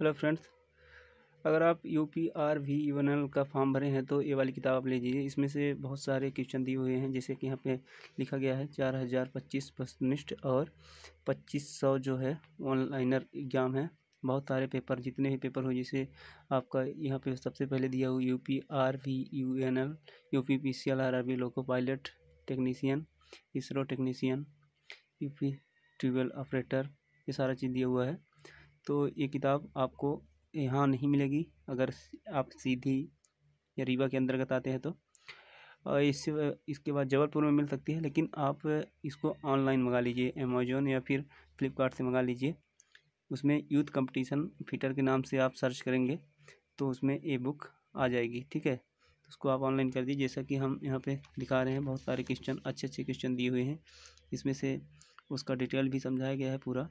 hello friends अगर आप U P R V N L का फॉर्म भरे हैं तो ये वाली किताब आप लीजिए इसमें से बहुत सारे क्वेश्चन दिए हुए हैं जैसे कि यहाँ पे लिखा गया है चार हज़ार पच्चीस वस्तनिष्ठ और पच्चीस सौ जो है ऑनलाइनर एग्जाम है बहुत सारे पेपर जितने भी पेपर हो जैसे आपका यहाँ पे सबसे पहले दिया हुआ U P R V U N L U P P C L R R V loco pilot technician ISRO technician U P tubewell operator ये सारा चीज़ दिया हुआ है तो ये किताब आपको यहाँ नहीं मिलेगी अगर आप सीधी या रीवा के अंतर्गत आते हैं तो और इससे इसके बाद जबलपुर में मिल सकती है लेकिन आप इसको ऑनलाइन मंगा लीजिए अमेजोन या फिर फ्लिपकार्ट से मंगा लीजिए उसमें यूथ कंपटीशन फिटर के नाम से आप सर्च करेंगे तो उसमें ये बुक आ जाएगी ठीक है तो उसको आप ऑनलाइन कर दीजिए जैसा कि हम यहाँ पे दिखा रहे हैं बहुत सारे क्वेश्चन अच्छे अच्छे क्वेश्चन दिए हुए हैं इसमें से उसका डिटेल भी समझाया गया है पूरा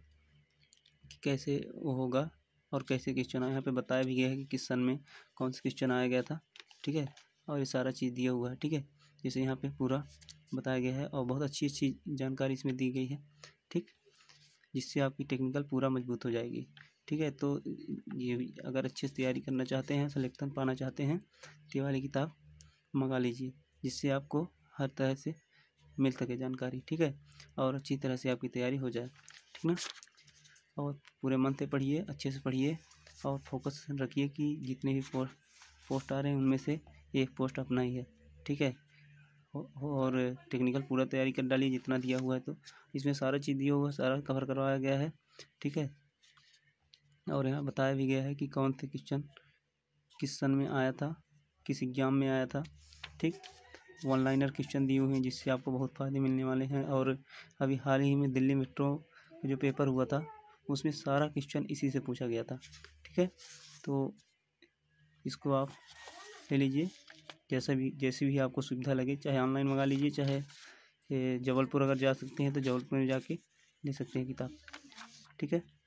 कैसे होगा और कैसे क्वेश्चन आया यहाँ पे बताया भी गया है कि किस सन में कौन सा क्वेश्चन आया गया था ठीक है और ये सारा चीज़ दिया हुआ है ठीक है जैसे यहाँ पे पूरा बताया गया है और बहुत अच्छी अच्छी जानकारी इसमें दी गई है ठीक जिससे आपकी टेक्निकल पूरा मजबूत हो जाएगी ठीक है तो ये अगर अच्छे से तैयारी करना चाहते हैं सलेक्शन पाना चाहते हैं तो वाली किताब मंगा लीजिए जिससे आपको हर तरह से मिल सके जानकारी ठीक है और अच्छी तरह से आपकी तैयारी हो जाए ठीक ना और पूरे मन से पढ़िए अच्छे से पढ़िए और फोकस रखिए कि जितने भी पोस्ट पोस्ट आ रहे हैं उनमें से एक पोस्ट अपना ही है ठीक है और टेक्निकल पूरा तैयारी कर डालिए जितना दिया हुआ है तो इसमें सारा चीज़ दिया हुआ सारा कवर करवाया गया है ठीक है और यहाँ बताया भी गया है कि कौन से क्वेश्चन किस सन में आया था किस एग्ज़ाम में आया था ठीक वन लाइनर क्वेश्चन दिए हुए हैं जिससे आपको बहुत फ़ायदे मिलने वाले हैं और अभी हाल ही में दिल्ली मेट्रो जो पेपर हुआ था उसमें सारा क्वेश्चन इसी से पूछा गया था ठीक है तो इसको आप ले लीजिए जैसा भी जैसी भी आपको सुविधा लगे चाहे ऑनलाइन मंगा लीजिए चाहे जबलपुर अगर जा सकते हैं तो जबलपुर में जाके ले सकते हैं किताब ठीक है